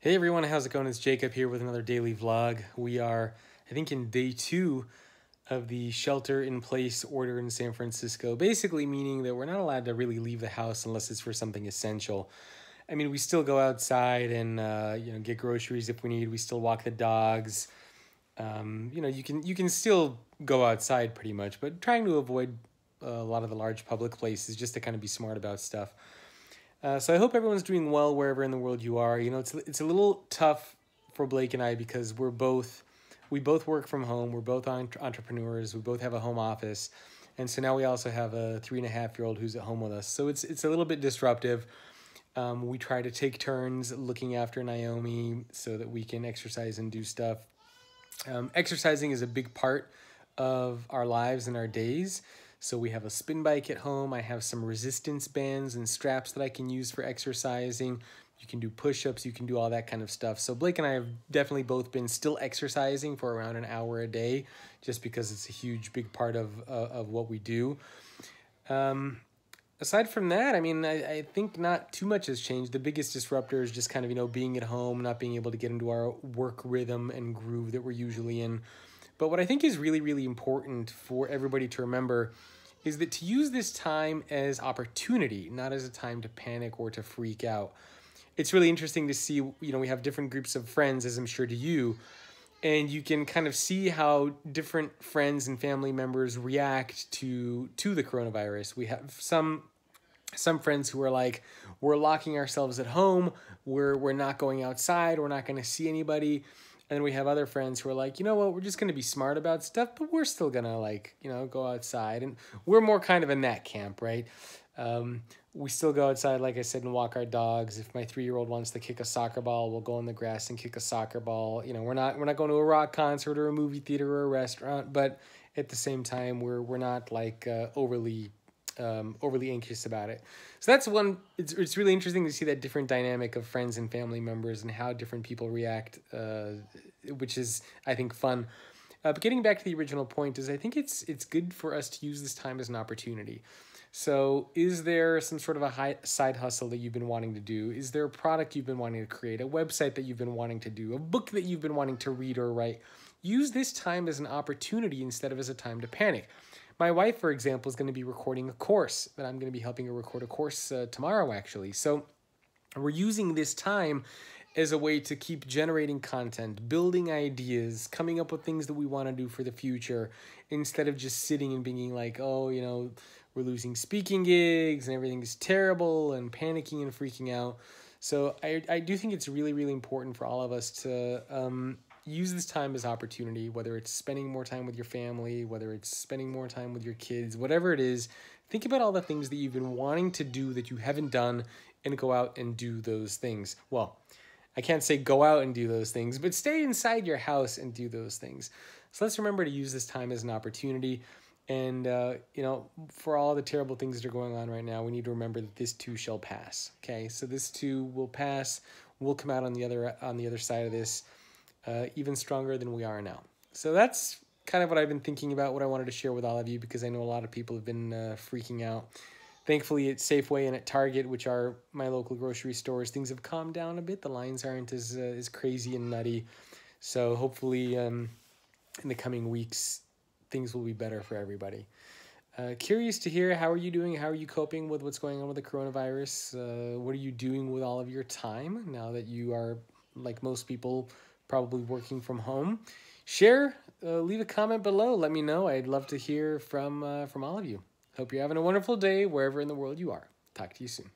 Hey everyone, how's it going? It's Jacob here with another daily vlog. We are, I think, in day two of the shelter in place order in San Francisco, basically meaning that we're not allowed to really leave the house unless it's for something essential. I mean, we still go outside and uh, you know get groceries if we need. We still walk the dogs. Um, you know, you can you can still go outside pretty much, but trying to avoid uh, a lot of the large public places just to kind of be smart about stuff. Uh, so I hope everyone's doing well wherever in the world you are. You know, it's it's a little tough for Blake and I because we're both we both work from home. We're both entrepreneurs. We both have a home office, and so now we also have a three and a half year old who's at home with us. So it's it's a little bit disruptive. Um, we try to take turns looking after Naomi so that we can exercise and do stuff. Um, exercising is a big part of our lives and our days. So we have a spin bike at home. I have some resistance bands and straps that I can use for exercising. You can do push-ups, you can do all that kind of stuff. So Blake and I have definitely both been still exercising for around an hour a day just because it's a huge big part of, uh, of what we do. Um, aside from that, I mean, I, I think not too much has changed. The biggest disruptor is just kind of, you know, being at home, not being able to get into our work rhythm and groove that we're usually in. But what I think is really, really important for everybody to remember is that to use this time as opportunity, not as a time to panic or to freak out. It's really interesting to see, you know, we have different groups of friends, as I'm sure to you, and you can kind of see how different friends and family members react to to the coronavirus. We have some some friends who are like, we're locking ourselves at home, we're we're not going outside, we're not gonna see anybody and then we have other friends who are like, you know what, we're just going to be smart about stuff, but we're still going to like, you know, go outside. And we're more kind of in that camp, right? Um, we still go outside, like I said, and walk our dogs. If my three year old wants to kick a soccer ball, we'll go in the grass and kick a soccer ball. You know, we're not we're not going to a rock concert or a movie theater or a restaurant, but at the same time, we're we're not like uh, overly um, overly anxious about it. So that's one. It's it's really interesting to see that different dynamic of friends and family members and how different people react uh, which is I think fun. Uh, but getting back to the original point is I think it's it's good for us to use this time as an opportunity. So is there some sort of a high side hustle that you've been wanting to do? Is there a product you've been wanting to create? A website that you've been wanting to do? A book that you've been wanting to read or write? Use this time as an opportunity instead of as a time to panic. My wife, for example, is going to be recording a course that I'm going to be helping her record a course uh, tomorrow, actually. So we're using this time as a way to keep generating content, building ideas, coming up with things that we want to do for the future instead of just sitting and being like, oh, you know, we're losing speaking gigs and everything is terrible and panicking and freaking out. So I, I do think it's really, really important for all of us to um, use this time as opportunity, whether it's spending more time with your family, whether it's spending more time with your kids, whatever it is, think about all the things that you've been wanting to do that you haven't done and go out and do those things. Well, I can't say go out and do those things, but stay inside your house and do those things. So let's remember to use this time as an opportunity. And, uh, you know, for all the terrible things that are going on right now, we need to remember that this too shall pass. Okay, so this too will pass. We'll come out on the other on the other side of this uh, even stronger than we are now. So that's kind of what I've been thinking about, what I wanted to share with all of you, because I know a lot of people have been uh, freaking out Thankfully, at Safeway and at Target, which are my local grocery stores, things have calmed down a bit. The lines aren't as, uh, as crazy and nutty. So hopefully, um, in the coming weeks, things will be better for everybody. Uh, curious to hear how are you doing? How are you coping with what's going on with the coronavirus? Uh, what are you doing with all of your time now that you are, like most people, probably working from home? Share, uh, leave a comment below. Let me know. I'd love to hear from uh, from all of you. Hope you're having a wonderful day wherever in the world you are. Talk to you soon.